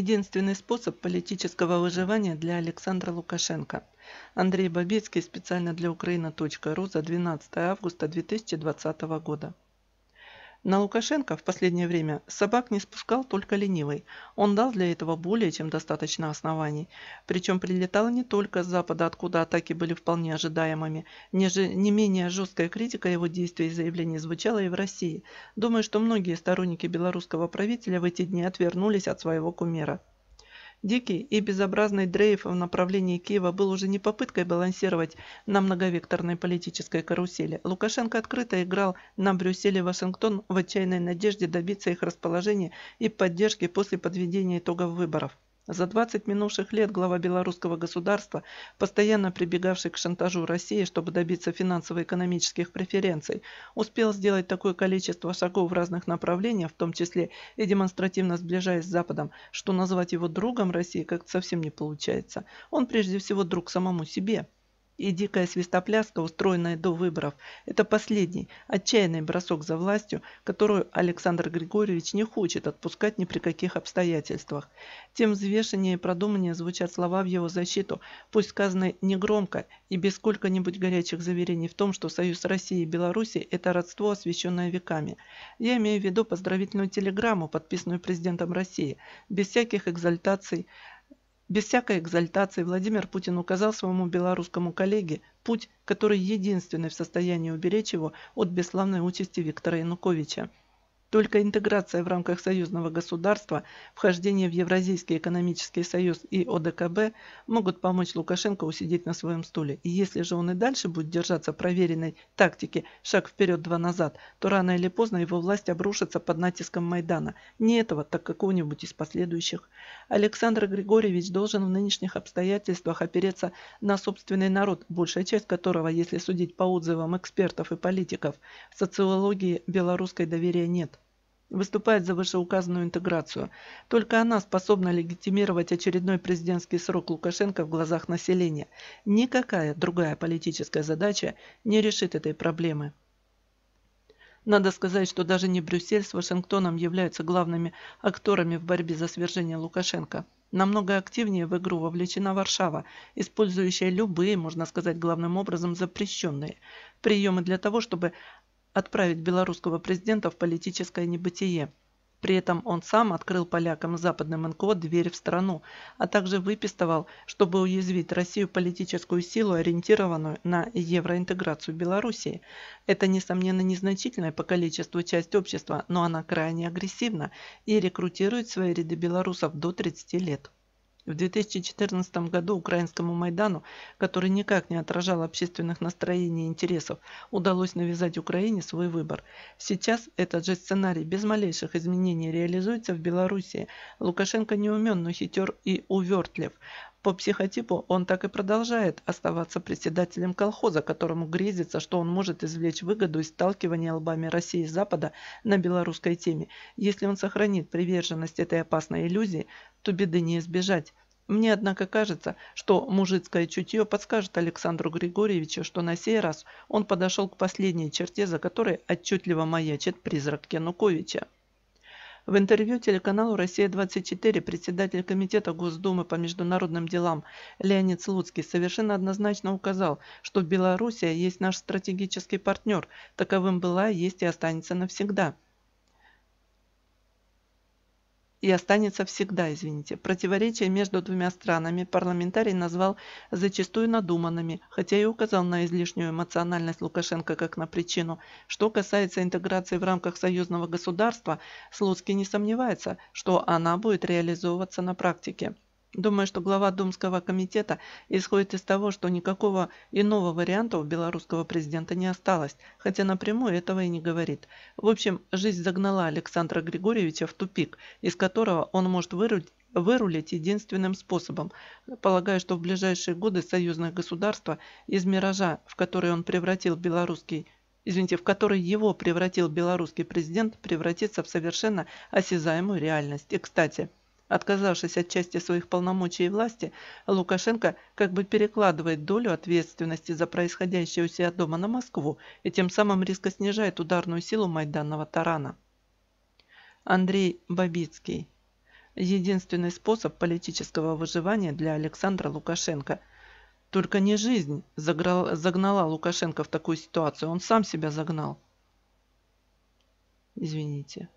Единственный способ политического выживания для Александра Лукашенко. Андрей Бабицкий специально для Украина.ру за 12 августа 2020 года. На Лукашенко в последнее время собак не спускал только ленивый. Он дал для этого более чем достаточно оснований. Причем прилетало не только с запада, откуда атаки были вполне ожидаемыми. Неже, не менее жесткая критика его действий и заявлений звучала и в России. Думаю, что многие сторонники белорусского правителя в эти дни отвернулись от своего кумира. Дикий и безобразный дрейф в направлении Киева был уже не попыткой балансировать на многовекторной политической карусели. Лукашенко открыто играл на Брюсселе и Вашингтон в отчаянной надежде добиться их расположения и поддержки после подведения итогов выборов. За 20 минувших лет глава белорусского государства, постоянно прибегавший к шантажу России, чтобы добиться финансово-экономических преференций, успел сделать такое количество шагов в разных направлениях, в том числе и демонстративно сближаясь с Западом, что назвать его другом России как-то совсем не получается. Он прежде всего друг самому себе – и дикая свистопляска, устроенная до выборов, это последний, отчаянный бросок за властью, которую Александр Григорьевич не хочет отпускать ни при каких обстоятельствах. Тем взвешеннее и продуманнее звучат слова в его защиту, пусть сказанные негромко и без сколько-нибудь горячих заверений в том, что союз России и Беларуси – это родство, освященное веками. Я имею в виду поздравительную телеграмму, подписанную президентом России, без всяких экзальтаций, без всякой экзальтации Владимир Путин указал своему белорусскому коллеге путь, который единственный в состоянии уберечь его от бесславной участи Виктора Януковича – только интеграция в рамках союзного государства, вхождение в Евразийский экономический союз и ОДКБ могут помочь Лукашенко усидеть на своем стуле. И если же он и дальше будет держаться проверенной тактики «шаг вперед, два назад», то рано или поздно его власть обрушится под натиском Майдана. Не этого, так какого-нибудь из последующих. Александр Григорьевич должен в нынешних обстоятельствах опереться на собственный народ, большая часть которого, если судить по отзывам экспертов и политиков, в социологии белорусской доверия нет выступает за вышеуказанную интеграцию. Только она способна легитимировать очередной президентский срок Лукашенко в глазах населения. Никакая другая политическая задача не решит этой проблемы. Надо сказать, что даже не Брюссель с Вашингтоном являются главными акторами в борьбе за свержение Лукашенко. Намного активнее в игру вовлечена Варшава, использующая любые, можно сказать, главным образом запрещенные приемы для того, чтобы отправить белорусского президента в политическое небытие. При этом он сам открыл полякам западным НКО дверь в страну, а также выписывал, чтобы уязвить Россию политическую силу, ориентированную на евроинтеграцию Белоруссии. Это, несомненно, незначительная по количеству часть общества, но она крайне агрессивна и рекрутирует свои ряды белорусов до 30 лет. В 2014 году украинскому Майдану, который никак не отражал общественных настроений и интересов, удалось навязать Украине свой выбор. Сейчас этот же сценарий без малейших изменений реализуется в Белоруссии. Лукашенко не умен, но хитер и увертлив. По психотипу он так и продолжает оставаться председателем колхоза, которому грезится, что он может извлечь выгоду из сталкивания лбами России и Запада на белорусской теме. Если он сохранит приверженность этой опасной иллюзии, то беды не избежать. Мне, однако, кажется, что мужицкое чутье подскажет Александру Григорьевичу, что на сей раз он подошел к последней черте, за которой отчетливо маячит призрак Януковича. В интервью телеканалу «Россия-24» председатель Комитета Госдумы по международным делам Леонид Слуцкий совершенно однозначно указал, что Белоруссия есть наш стратегический партнер, таковым была, есть и останется навсегда и останется всегда, извините. Противоречия между двумя странами парламентарий назвал зачастую надуманными, хотя и указал на излишнюю эмоциональность Лукашенко как на причину. Что касается интеграции в рамках союзного государства, Слуцкий не сомневается, что она будет реализовываться на практике. Думаю, что глава Думского комитета исходит из того, что никакого иного варианта у белорусского президента не осталось, хотя напрямую этого и не говорит. В общем, жизнь загнала Александра Григорьевича в тупик, из которого он может вырулить, вырулить единственным способом. Полагаю, что в ближайшие годы союзное государство из миража, в который он превратил белорусский извините, в который его превратил белорусский президент, превратится в совершенно осязаемую реальность. И, кстати, Отказавшись от части своих полномочий и власти, Лукашенко как бы перекладывает долю ответственности за происходящее у себя дома на Москву и тем самым резко снижает ударную силу майданного тарана. Андрей Бабицкий. Единственный способ политического выживания для Александра Лукашенко. Только не жизнь загнала Лукашенко в такую ситуацию, он сам себя загнал. Извините.